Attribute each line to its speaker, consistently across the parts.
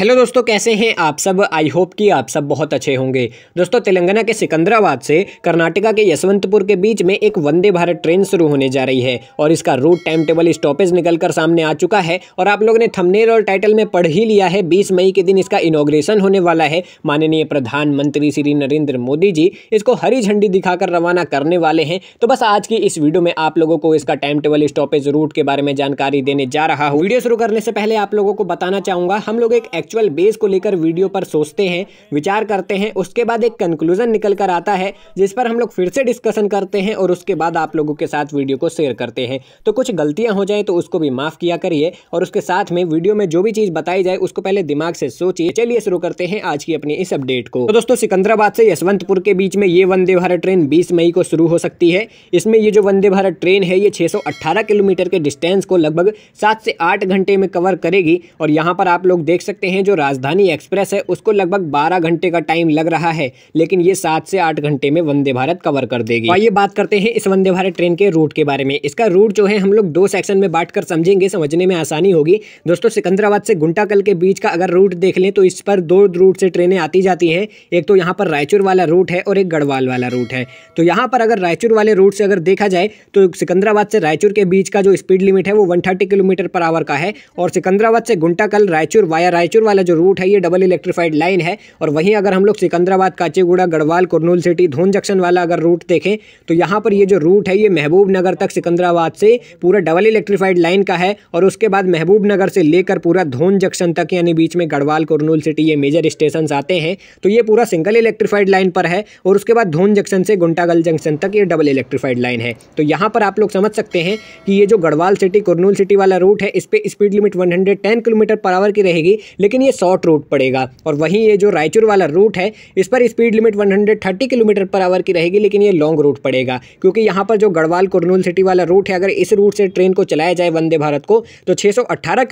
Speaker 1: hello दोस्तों कैसे हैं आप सब आई होप कि आप सब बहुत अच्छे होंगे दोस्तों तेलंगाना के सिकंदराबाद से कर्नाटका के यशवंतपुर के बीच में एक वंदे भारत ट्रेन शुरू होने जा रही है और इसका रूट टाइम टेबल स्टॉपेज निकल कर सामने आ चुका है और आप लोगों ने थंबनेल और टाइटल में पढ़ ही लिया है बीस मई के दिन इसका इनोग्रेशन होने वाला है माननीय प्रधानमंत्री श्री नरेंद्र मोदी जी इसको हरी झंडी दिखाकर रवाना करने वाले हैं तो बस आज की इस वीडियो में आप लोगों को इसका टाइम टेबल स्टॉपेज रूट के बारे में जानकारी देने जा रहा हूँ वीडियो शुरू करने से पहले आप लोगों को बताना चाहूँगा हम लोग एक फैक्चुअल बेस को लेकर वीडियो पर सोचते हैं विचार करते हैं उसके बाद एक कंक्लूजन निकल कर आता है जिस पर हम लोग फिर से डिस्कशन करते हैं और उसके बाद आप लोगों के साथ वीडियो को शेयर करते हैं तो कुछ गलतियाँ हो जाएँ तो उसको भी माफ़ किया करिए और उसके साथ में वीडियो में जो भी चीज़ बताई जाए उसको पहले दिमाग से सोचिए चलिए शुरू करते हैं आज की अपनी इस अपडेट को तो दोस्तों सिकंदराबाद से यशवंतपुर के बीच में ये वंदे भारत ट्रेन बीस मई को शुरू हो सकती है इसमें ये जो वंदे भारत ट्रेन है ये छः किलोमीटर के डिस्टेंस को लगभग सात से आठ घंटे में कवर करेगी और यहाँ पर आप लोग देख सकते हैं हैं जो राजधानी एक्सप्रेस है उसको लगभग बारह घंटे का टाइम लग रहा है लेकिन ये सात से आठ घंटे में वंदे भारत कवर कर देगी तो आइए बात करते हैं इस वंदे भारत ट्रेन के रूट के बारे में इसका रूट जो है हम लोग दो सेक्शन में बांट कर समझेंगे समझने में आसानी होगी दोस्तों सिकंदराबाद से गुंटाकल के बीच का अगर रूट देख लें तो इस पर दो रूट से ट्रेनें आती जाती हैं एक तो यहाँ पर रायचूर वाला रूट है और एक गढ़वाल वाला रूट है तो यहाँ पर अगर रायचूर वाले रूट से अगर देखा जाए तो सिकंदराबाद से रायचूर के बीच का जो स्पीड लिमिट है वो 130 किलोमीटर पर आवर का है और सिकंदराबाद से गुंटाकल रायचूर वाया रायचूर मैसूर वाला जो रूट है ये डबल इलेक्ट्रीफाइड लाइन है और वहीं अगर हम लोग सिकंदराबाद काचेगुड़ा गढ़वाल कुरनूल सिटी धोन जंक्शन वाला अगर रूट देखें तो यहाँ पर ये जो रूट है ये महबूब नगर तक सिकंदराबाद से पूरा डबल इलेक्ट्रीफाइड लाइन का है और उसके बाद महबूब नगर से लेकर पूरा धोन जंक्शन तक यानी बीच में गढ़वाल कुरनूल सिटी ये मेजर स्टेशन आते हैं तो ये पूरा सिंगल इलेक्ट्रीफाइड लाइन पर है और उसके बाद धोन जंक्शन से गुंटागल जंक्शन तक ये डबल इलेक्ट्रीफाइड लाइन है तो यहाँ पर आप लोग समझ सकते हैं कि ये जो गढ़वाल सिटी कुरनूल सिटी वाला रूट है इस पर speed limit one kilometre per hour की रहेगी लेकिन ये शॉर्ट रूट पड़ेगा और वहीं ये जो रायचूर वाला रूट है इस पर speed limit 130 kilometre per hour की रहेगी लेकिन ये लॉन्ग रूट पड़ेगा क्योंकि यहाँ पर जो गढ़वाल कुरनूल सिटी वाला रूट है अगर इस रूट से ट्रेन को चलाया जाए वंदे भारत को तो छः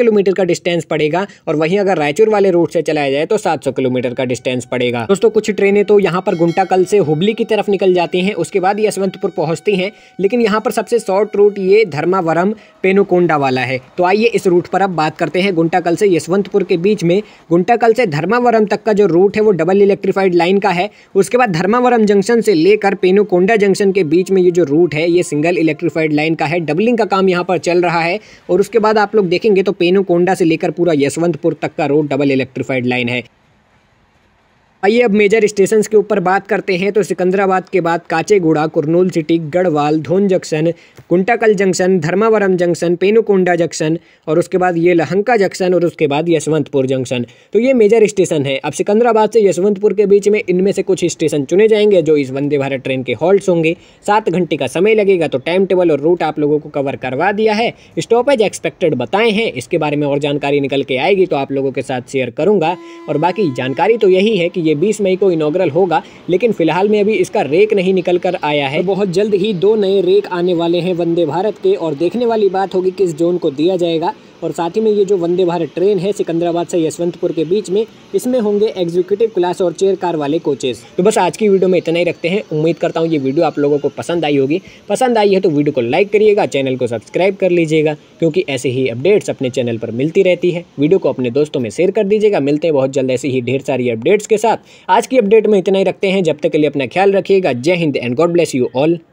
Speaker 1: किलोमीटर का डिस्टेंस पड़ेगा और वहीं अगर रायचूर वाले रूट से चलाया जाए तो सात किलोमीटर का डिस्टेंस पड़ेगा दोस्तों कुछ ट्रेनें तो यहाँ पर गुंटाकल से हुबली की तरफ निकल जाती हैं उसके बाद यशवंतपुर पहुँचती हैं लेकिन यहाँ पर सबसे शॉर्ट रूट ये धर्मावरम पेनुकोंडा वाला है तो आइए इस रूट पर अब बात करते हैं गुंटाकल से यशवंतपुर के बीच में गुंटाकल से धर्मावरम तक का जो रूट है वो डबल इलेक्ट्रीफाइड लाइन का है उसके बाद धर्मावरम जंक्शन से लेकर पेनुकोंडा जंक्शन के बीच में ये जो रूट है ये सिंगल इलेक्ट्रीफाइड लाइन का है डबलिंग का काम यहाँ पर चल रहा है और उसके बाद आप लोग देखेंगे तो पेनुकोंडा से लेकर पूरा यशवंतपुर तक का रोड डबल इलेक्ट्रीफाइड लाइन है आइए अब मेजर स्टेशन के ऊपर बात करते हैं तो सिकंदराबाद के बाद काचेगुड़ा Kurnool city Gadwal Dhone junction Guntakal junction Dharmavaram junction Penukonda junction और उसके बाद ये लहंका जंक्शन और उसके बाद यशवंतपुर जंक्शन तो ये मेजर स्टेशन है अब सिकंदराबाद से यशवंतपुर के बीच में इनमें से कुछ स्टेशन चुने जाएंगे जो इस वंदे भारत ट्रेन के हॉल्ट होंगे सात घंटे का समय लगेगा तो टाइम टेबल और रूट आप लोगों को कवर करवा दिया है स्टॉपेज एक्सपेक्टेड बताए हैं इसके बारे में और जानकारी निकल के आएगी तो आप लोगों के साथ शेयर करूँगा और बाकी जानकारी तो यही है कि ये बीस मई को इनोग्रल होगा लेकिन फिलहाल में अभी इसका रेक नहीं निकल कर आया है तो बहुत जल्द ही दो नए रेक आने वाले हैं वंदे भारत के और देखने वाली बात होगी किस जोन को दिया जाएगा और साथ ही में ये जो वंदे भारत ट्रेन है सिकंदराबाद से यशवंतपुर के बीच में इसमें होंगे एग्जीक्यूटिव क्लास और चेयर कार वाले कोचेस तो बस आज की वीडियो में इतना ही रखते हैं उम्मीद करता हूँ ये वीडियो आप लोगों को पसंद आई होगी पसंद आई है तो वीडियो को लाइक करिएगा चैनल को सब्सक्राइब कर लीजिएगा क्योंकि ऐसे ही अपडेट्स अपने चैनल पर मिलती रहती है वीडियो को अपने दोस्तों में शेयर कर दीजिएगा मिलते हैं बहुत जल्द ऐसी ही ढेर सारी अपडेट्स के साथ आज की अपडेट में इतना ही रखते हैं जब तक के लिए अपना ख्याल रखिएगा जय Hind and God bless you all